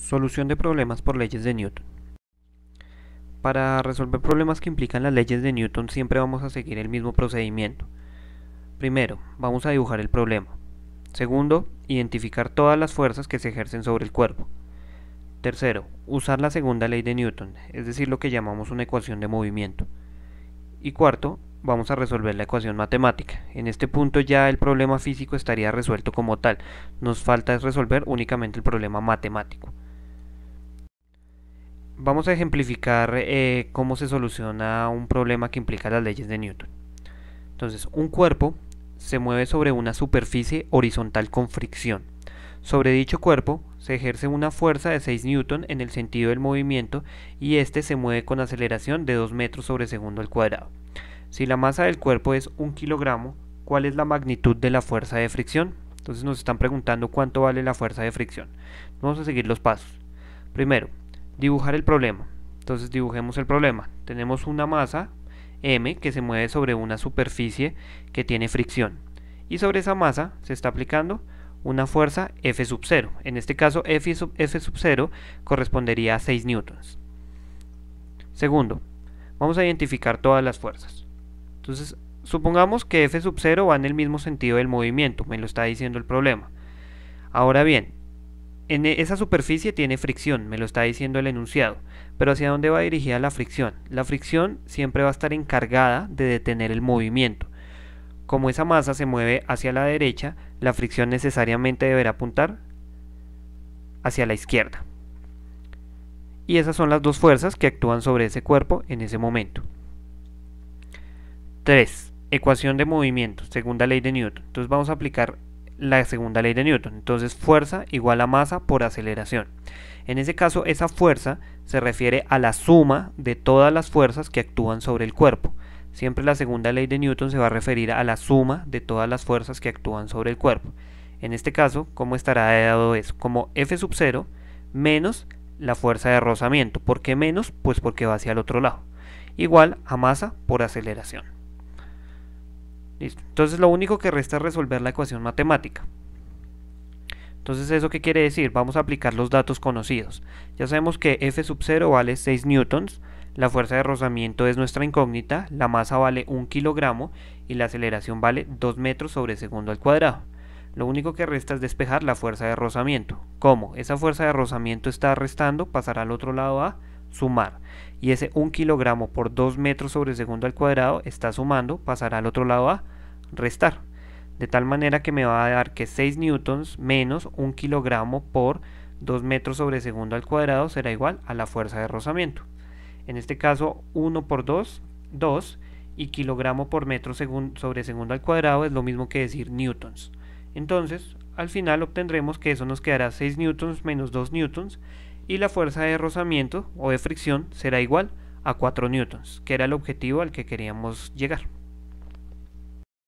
Solución de problemas por leyes de Newton. Para resolver problemas que implican las leyes de Newton siempre vamos a seguir el mismo procedimiento. Primero, vamos a dibujar el problema. Segundo, identificar todas las fuerzas que se ejercen sobre el cuerpo. Tercero, usar la segunda ley de Newton, es decir, lo que llamamos una ecuación de movimiento. Y cuarto, vamos a resolver la ecuación matemática. En este punto ya el problema físico estaría resuelto como tal, nos falta es resolver únicamente el problema matemático. Vamos a ejemplificar eh, cómo se soluciona un problema que implica las leyes de Newton. Entonces, un cuerpo se mueve sobre una superficie horizontal con fricción. Sobre dicho cuerpo se ejerce una fuerza de 6 Newton en el sentido del movimiento y este se mueve con aceleración de 2 metros sobre segundo al cuadrado. Si la masa del cuerpo es 1 kilogramo, ¿cuál es la magnitud de la fuerza de fricción? Entonces nos están preguntando cuánto vale la fuerza de fricción. Vamos a seguir los pasos. Primero, Dibujar el problema. Entonces dibujemos el problema. Tenemos una masa M que se mueve sobre una superficie que tiene fricción. Y sobre esa masa se está aplicando una fuerza F sub 0. En este caso F sub, sub 0 correspondería a 6 newtons. Segundo, vamos a identificar todas las fuerzas. Entonces, supongamos que F sub 0 va en el mismo sentido del movimiento, me lo está diciendo el problema. Ahora bien, en e, esa superficie tiene fricción, me lo está diciendo el enunciado, pero ¿hacia dónde va dirigida la fricción? La fricción siempre va a estar encargada de detener el movimiento. Como esa masa se mueve hacia la derecha, la fricción necesariamente deberá apuntar hacia la izquierda. Y esas son las dos fuerzas que actúan sobre ese cuerpo en ese momento. 3. Ecuación de movimiento, segunda ley de Newton. Entonces vamos a aplicar la segunda ley de Newton. Entonces fuerza igual a masa por aceleración. En ese caso esa fuerza se refiere a la suma de todas las fuerzas que actúan sobre el cuerpo. Siempre la segunda ley de Newton se va a referir a la suma de todas las fuerzas que actúan sobre el cuerpo. En este caso, ¿cómo estará dado eso? Como F sub 0 menos la fuerza de rozamiento. ¿Por qué menos? Pues porque va hacia el otro lado. Igual a masa por aceleración. Entonces lo único que resta es resolver la ecuación matemática. Entonces, ¿eso qué quiere decir? Vamos a aplicar los datos conocidos. Ya sabemos que F sub 0 vale 6 newtons, la fuerza de rozamiento es nuestra incógnita, la masa vale 1 kilogramo y la aceleración vale 2 metros sobre segundo al cuadrado. Lo único que resta es despejar la fuerza de rozamiento. ¿Cómo? Esa fuerza de rozamiento está restando, pasará al otro lado A sumar. Y ese 1 kilogramo por 2 metros sobre segundo al cuadrado está sumando, pasará al otro lado a restar. De tal manera que me va a dar que 6 newtons menos 1 kilogramo por 2 metros sobre segundo al cuadrado será igual a la fuerza de rozamiento. En este caso 1 por 2, 2 y kilogramo por metro sobre segundo al cuadrado es lo mismo que decir newtons. Entonces, al final obtendremos que eso nos quedará 6 newtons menos 2 newtons y la fuerza de rozamiento o de fricción será igual a 4 newtons, que era el objetivo al que queríamos llegar.